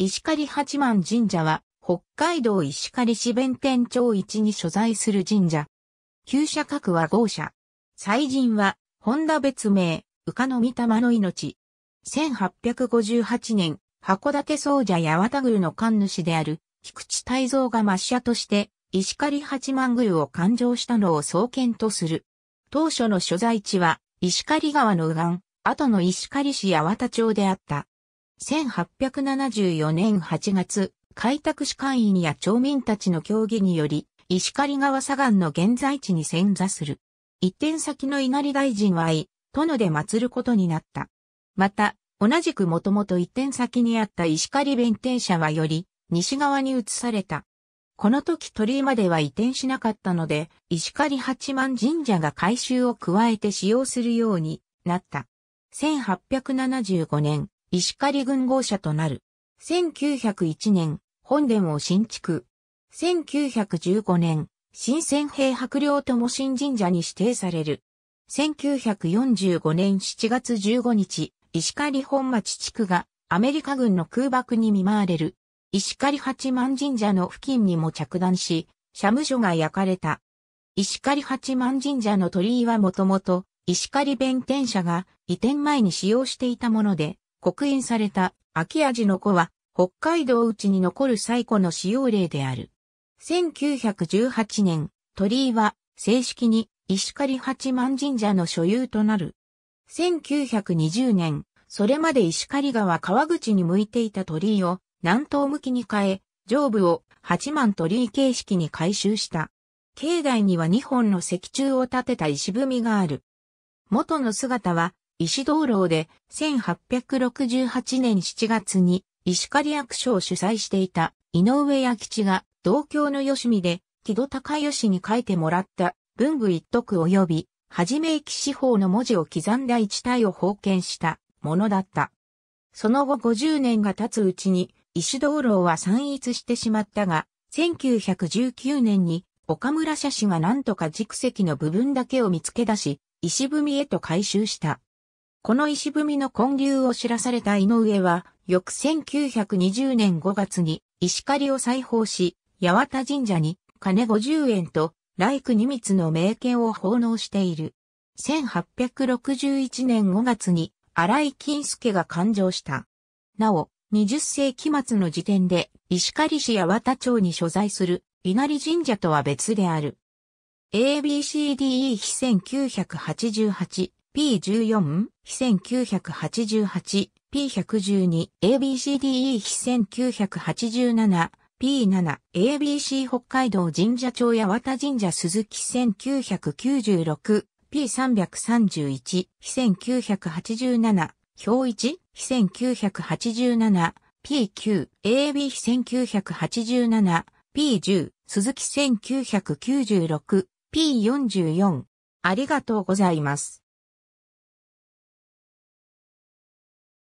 石狩八幡神社は、北海道石狩市弁天町一に所在する神社。旧社格は豪社。祭神は、本田別名、宇賀の御霊の命。1858年、函館総社八幡宮の官主である、菊池大蔵が抹社として、石狩八幡宮を勘定したのを創建とする。当初の所在地は、石狩川の右岸、後の石狩市八幡町であった。1874年8月、開拓士会員や町民たちの協議により、石狩川左岸の現在地に潜座する。一点先の稲荷大臣は愛、殿で祀ることになった。また、同じくもともと一点先にあった石狩弁天社はより、西側に移された。この時鳥居までは移転しなかったので、石狩八幡神社が改修を加えて使用するようになった。1875年、石狩軍号車となる。1901年、本殿を新築。1915年、新鮮兵白と友新神社に指定される。1945年7月15日、石狩本町地区がアメリカ軍の空爆に見舞われる。石狩八幡神社の付近にも着弾し、社務所が焼かれた。石狩八幡神社の鳥居はもともと、石狩弁天社が移転前に使用していたもので、刻印された秋味の子は北海道内に残る最古の使用例である。1918年、鳥居は正式に石狩八幡神社の所有となる。1920年、それまで石狩川川口に向いていた鳥居を南東向きに変え、上部を八幡鳥居形式に改修した。境内には2本の石柱を建てた石踏みがある。元の姿は石道楼で1868年7月に石狩役所を主催していた井上弥吉が同郷の吉見で木戸高義に書いてもらった文具一徳及びはじめ駅四方の文字を刻んだ一体を封建したものだった。その後50年が経つうちに石道楼は散逸してしまったが、1919年に岡村社氏が何とか軸石の部分だけを見つけ出し、石踏みへと回収した。この石踏みの混流を知らされた井上は、翌1920年5月に石狩を再訪し、八幡神社に金50円と来ク二密の名犬を奉納している。1861年5月に荒井金助が誕生した。なお、20世紀末の時点で石狩市八幡町に所在する稲荷神社とは別である。ABCDE 1988 P14、非1988、P112、ABCDE 非1987、P7、ABC 北海道神社町八幡神社鈴木1996、P331、非1987、表1、非1987、P9、AB 非1987、P10、鈴木1996、P44。ありがとうございます。